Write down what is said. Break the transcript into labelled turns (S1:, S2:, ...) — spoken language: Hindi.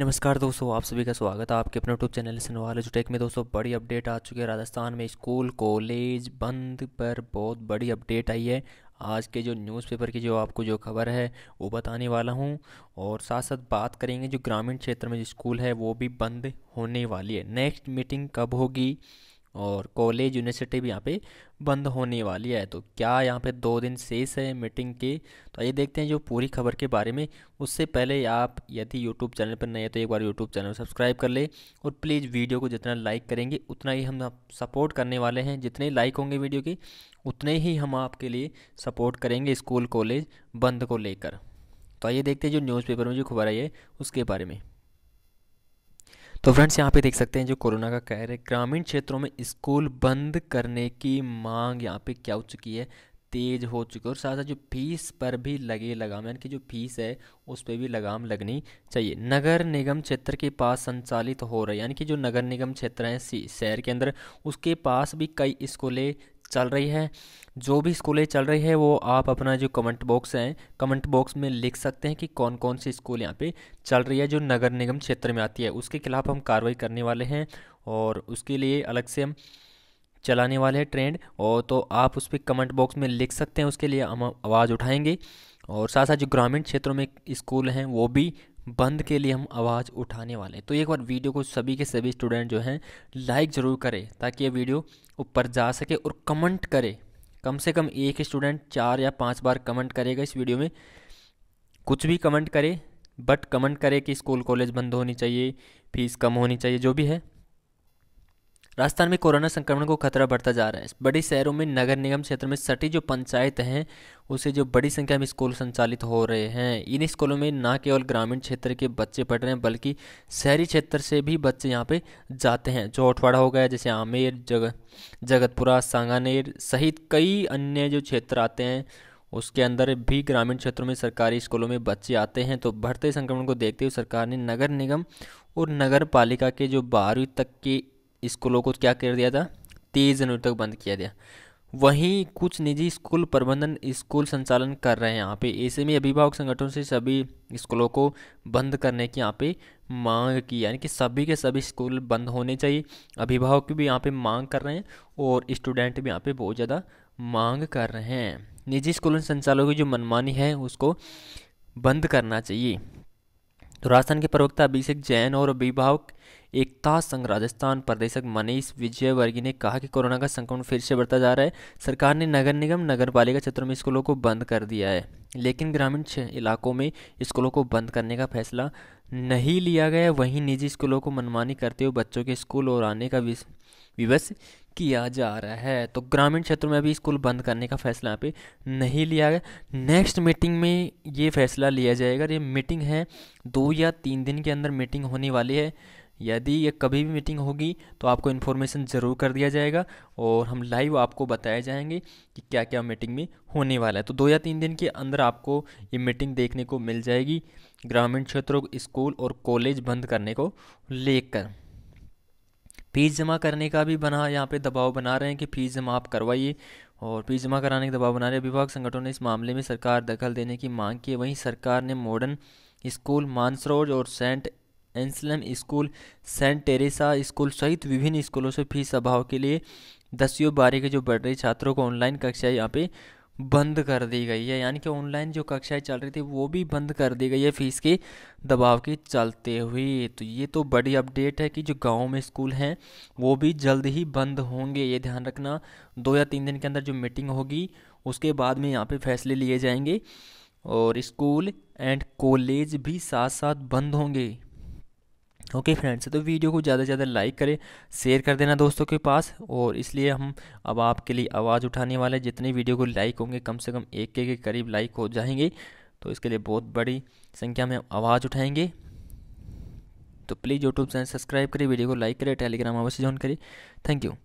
S1: नमस्कार दोस्तों आप सभी का स्वागत है आपके अपने यूट्यूब चैनल सनवाल टेक में दोस्तों बड़ी अपडेट आ चुकी है राजस्थान में स्कूल कॉलेज बंद पर बहुत बड़ी अपडेट आई है आज के जो न्यूज़पेपर की जो आपको जो खबर है वो बताने वाला हूँ और साथ साथ बात करेंगे जो ग्रामीण क्षेत्र में जो स्कूल है वो भी बंद होने वाली है नेक्स्ट मीटिंग कब होगी और कॉलेज यूनिवर्सिटी भी यहाँ पे बंद होने वाली है तो क्या यहाँ पे दो दिन शेष है मीटिंग के तो आइए देखते हैं जो पूरी खबर के बारे में उससे पहले आप यदि यूट्यूब चैनल पर नए हैं तो एक बार यूट्यूब चैनल सब्सक्राइब कर ले और प्लीज़ वीडियो को जितना लाइक करेंगे उतना ही हम सपोर्ट करने वाले हैं जितने लाइक होंगे वीडियो के उतने ही हम आपके लिए सपोर्ट करेंगे स्कूल कॉलेज बंद को लेकर तो आइए देखते हैं जो न्यूज़पेपर में जो खबर आई है उसके बारे में तो फ्रेंड्स यहाँ पे देख सकते हैं जो कोरोना का कहर है ग्रामीण क्षेत्रों में स्कूल बंद करने की मांग यहाँ पे क्या हो चुकी है तेज हो चुकी है और साथ साथ जो फीस पर भी लगे लगाम यानी कि जो फीस है उस पर भी लगाम लगनी चाहिए नगर निगम क्षेत्र के पास संचालित हो रहे यानी कि जो नगर निगम क्षेत्र हैं शहर के अंदर उसके पास भी कई स्कूलें चल रही है जो भी स्कूलें चल रही है वो आप अपना जो कमेंट बॉक्स है कमेंट बॉक्स में लिख सकते हैं कि कौन कौन सी स्कूल यहाँ पे चल रही है जो नगर निगम क्षेत्र में आती है उसके खिलाफ हम कार्रवाई करने वाले हैं और उसके लिए अलग से हम चलाने वाले हैं ट्रेंड और तो आप उस पर कमेंट बॉक्स में लिख सकते हैं उसके लिए हम आवाज़ उठाएँगे और साथ साथ जो ग्रामीण क्षेत्रों में स्कूल हैं वो भी बंद के लिए हम आवाज़ उठाने वाले तो एक बार वीडियो को सभी के सभी स्टूडेंट जो हैं लाइक ज़रूर करें ताकि ये वीडियो ऊपर जा सके और कमेंट करे कम से कम एक स्टूडेंट चार या पाँच बार कमेंट करेगा इस वीडियो में कुछ भी कमेंट करे बट कमेंट करे कि स्कूल कॉलेज बंद होनी चाहिए फीस कम होनी चाहिए जो भी है राजस्थान में कोरोना संक्रमण को खतरा बढ़ता जा रहा है बड़े शहरों में नगर निगम क्षेत्र में सटी जो पंचायत हैं उसे जो बड़ी संख्या में स्कूल संचालित हो रहे हैं इन स्कूलों में न केवल ग्रामीण क्षेत्र के बच्चे पढ़ रहे हैं बल्कि शहरी क्षेत्र से भी बच्चे यहाँ पे जाते हैं जो अठवाड़ा हो गया जैसे आमेर जग जगतपुरा सांगानेर सहित कई अन्य जो क्षेत्र आते हैं उसके अंदर भी ग्रामीण क्षेत्रों में सरकारी स्कूलों में बच्चे आते हैं तो बढ़ते संक्रमण को देखते हुए सरकार ने नगर निगम और नगर पालिका के जो बारहवीं तक के स्कूलों को क्या कर दिया था तेईस जनवरी तक बंद किया गया वहीं कुछ निजी स्कूल प्रबंधन स्कूल संचालन कर रहे हैं यहाँ पे ऐसे में अभिभावक संगठनों से सभी स्कूलों को बंद करने की यहाँ पे मांग की यानी कि सभी के सभी स्कूल बंद होने चाहिए अभिभावक भी यहाँ पे मांग कर रहे हैं और स्टूडेंट भी यहाँ पे बहुत ज़्यादा मांग कर रहे हैं निजी स्कूलों संचालकों की जो मनमानी है उसको बंद करना चाहिए तो राजस्थान के प्रवक्ता अभिषेक जैन और अभिभावक एकता संघ राजस्थान प्रदेशक मनीष विजयवर्गीय ने कहा कि कोरोना का संक्रमण फिर से बढ़ता जा रहा है सरकार ने नगर निगम नगर पालिका क्षेत्रों में स्कूलों को बंद कर दिया है लेकिन ग्रामीण इलाकों में स्कूलों को बंद करने का फैसला नहीं लिया गया वहीं निजी स्कूलों को मनमानी करते हुए बच्चों के स्कूल और आने का विवश किया जा रहा है तो ग्रामीण क्षेत्रों में अभी स्कूल बंद करने का फैसला यहाँ पे नहीं लिया गया नेक्स्ट मीटिंग में ये फैसला लिया जाएगा ये मीटिंग है दो या तीन दिन के अंदर मीटिंग होने वाली है यदि ये कभी भी मीटिंग होगी तो आपको इन्फॉर्मेशन ज़रूर कर दिया जाएगा और हम लाइव आपको बताए जाएंगे कि क्या क्या मीटिंग में होने वाला है तो दो या तीन दिन के अंदर आपको ये मीटिंग देखने को मिल जाएगी ग्रामीण क्षेत्रों स्कूल और कॉलेज बंद करने को लेकर फ़ीस जमा करने का भी बना यहाँ पे दबाव बना रहे हैं कि फ़ीस जमा आप करवाइए और फीस जमा कराने का दबाव बना रहे विभाग संगठनों ने इस मामले में सरकार दखल देने की मांग की वहीं सरकार ने मॉडर्न स्कूल मानसरोज और Saint Anselm school Saint Teresa school सहित विभिन्न स्कूलों से फीस अभाव के लिए दसवीं और बारह के जो बढ़ रहे छात्रों को ऑनलाइन कक्षाएँ यहाँ पे बंद कर दी गई है यानी कि ऑनलाइन जो कक्षाएं चल रही थी वो भी बंद कर दी गई है फीस के दबाव के चलते हुए तो ये तो बड़ी अपडेट है कि जो गाँव में स्कूल हैं वो भी जल्द ही बंद होंगे ये ध्यान रखना दो या तीन दिन के अंदर जो मीटिंग होगी उसके बाद में यहाँ पे फैसले लिए जाएंगे और स्कूल एंड कॉलेज भी साथ साथ बंद होंगे ओके okay फ्रेंड्स तो वीडियो को ज़्यादा से ज़्यादा लाइक करें शेयर कर देना दोस्तों के पास और इसलिए हम अब आपके लिए आवाज़ उठाने वाले जितने वीडियो को लाइक होंगे कम से कम एक के, के करीब लाइक हो जाएंगे तो इसके लिए बहुत बड़ी संख्या में आवाज़ उठाएंगे तो प्लीज़ यूट्यूब चैनल सब्सक्राइब करें वीडियो को लाइक करें टेलीग्राम अवश्य ज्वाइन करें थैंक यू